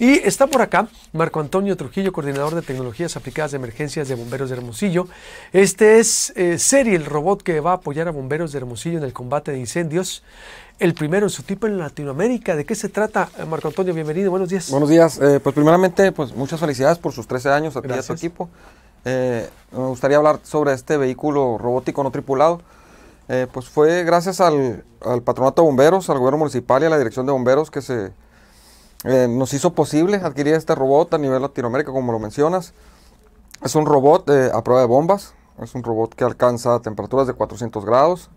Y está por acá Marco Antonio Trujillo, coordinador de tecnologías aplicadas de emergencias de Bomberos de Hermosillo. Este es eh, el robot que va a apoyar a Bomberos de Hermosillo en el combate de incendios. El primero en su tipo en Latinoamérica. ¿De qué se trata, eh, Marco Antonio? Bienvenido, buenos días. Buenos días. Eh, pues primeramente, pues muchas felicidades por sus 13 años a ti y a equipo. Eh, me gustaría hablar sobre este vehículo robótico no tripulado. pues fue gracias al, al Patronato de Bomberos, al Gobierno Municipal y a la Dirección de Bomberos que se eh, nos hizo posible adquirir este robot a nivel Latinoamérica, como lo mencionas. Es un robot eh, a prueba de bombas, es un robot que alcanza temperaturas de 400 grados,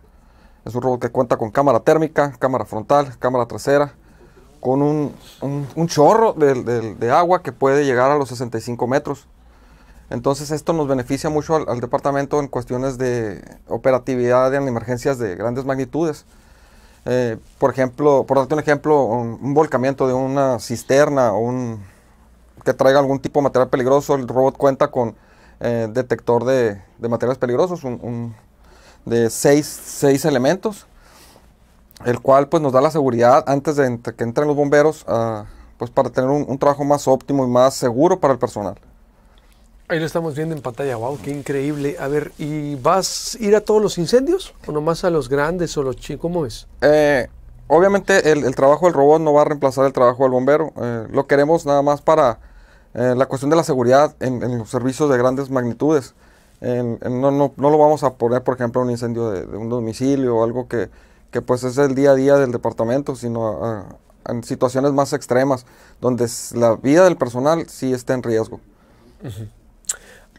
es un robot que cuenta con cámara térmica, cámara frontal, cámara trasera, con un, un, chorro de, agua que puede llegar a los 65 metros. Entonces esto nos beneficia mucho al, al departamento en cuestiones de operatividad en emergencias de grandes magnitudes. Eh, por ejemplo, por darte un ejemplo, un, volcamiento de una cisterna o un que traiga algún tipo de material peligroso, el robot cuenta con eh, detector de, materiales peligrosos, de seis, elementos, el cual pues nos da la seguridad antes de que entren los bomberos, ah, pues para tener un, trabajo más óptimo y más seguro para el personal. Ahí lo estamos viendo en pantalla, wow, qué increíble. A ver, ¿y vas a ir a todos los incendios o nomás a los grandes o los chicos? ¿Cómo es? Eh, obviamente el, trabajo del robot no va a reemplazar el trabajo del bombero. Eh, lo queremos nada más para eh, la cuestión de la seguridad en, los servicios de grandes magnitudes. no, lo vamos a poner, por ejemplo, un incendio de, un domicilio o algo que, que, pues es el día a día del departamento, sino en situaciones más extremas, donde la vida del personal sí está en riesgo. Uh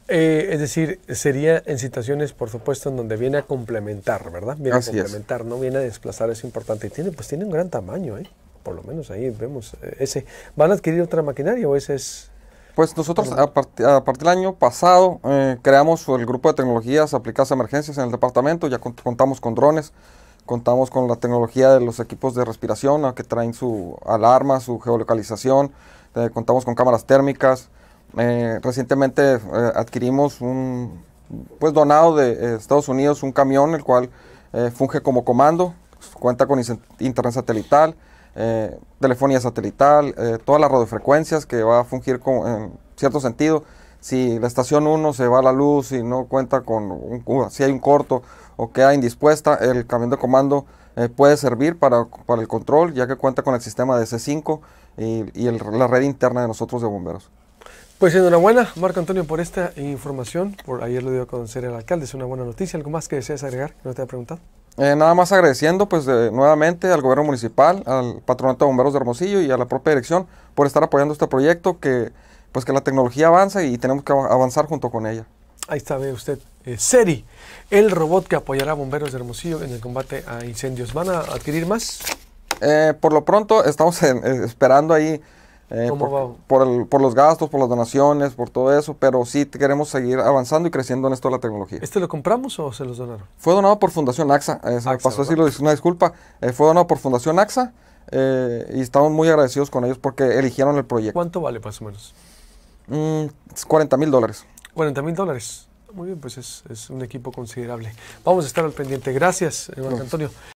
eh, es decir, sería en situaciones, por supuesto, en donde viene a complementar, ¿verdad? Viene a complementar, no viene a desplazar, es importante. Y tiene, pues tiene un gran tamaño, ¿eh? Por lo menos ahí vemos eh, ese. ¿Van a adquirir otra maquinaria o ese es...? Pues nosotros a, partir del año pasado eh, creamos el grupo de tecnologías aplicadas a emergencias en el departamento, ya contamos con drones, contamos con la tecnología de los equipos de respiración que traen su alarma, su geolocalización, contamos con cámaras térmicas, eh, recientemente eh, adquirimos un, pues donado de eh, Estados Unidos, un camión, el cual funge como comando, cuenta con internet satelital, telefonía satelital, todas las radiofrecuencias que va a fungir con, en cierto sentido. Si la estación 1 se va a la luz y no cuenta con, un, si hay un corto o queda indispuesta, el camión de comando puede servir para, el control, ya que cuenta con el sistema de C5 y, la red interna de nosotros de bomberos. Pues enhorabuena, Marco Antonio, por esta información. Por ayer lo dio a conocer el alcalde, es una buena noticia. ¿Algo más que deseas agregar? No te ha preguntado. Eh, nada más agradeciendo pues nuevamente al gobierno municipal, al patronato de bomberos de Hermosillo y a la propia dirección por estar apoyando este proyecto que pues que la tecnología avanza y tenemos que avanzar junto con ella. Ahí está, ve usted. Eh, Seri, el robot que apoyará a bomberos de Hermosillo en el combate a incendios. ¿Van a adquirir más? Eh, por lo pronto estamos esperando ahí eh, por, Por, los gastos, por las donaciones, por todo eso, pero sí queremos seguir avanzando y creciendo en esto de la tecnología. ¿Este lo compramos o se los donaron? Fue donado por Fundación AXA, eh, AXA pasó a decirlo, una disculpa, eh, fue donado por Fundación AXA eh, y estamos muy agradecidos con ellos porque eligieron el proyecto. ¿Cuánto vale más o menos? 40 mm, mil dólares. 40 mil dólares. Muy bien, pues es, un equipo considerable. Vamos a estar al pendiente. Gracias, Juan Antonio.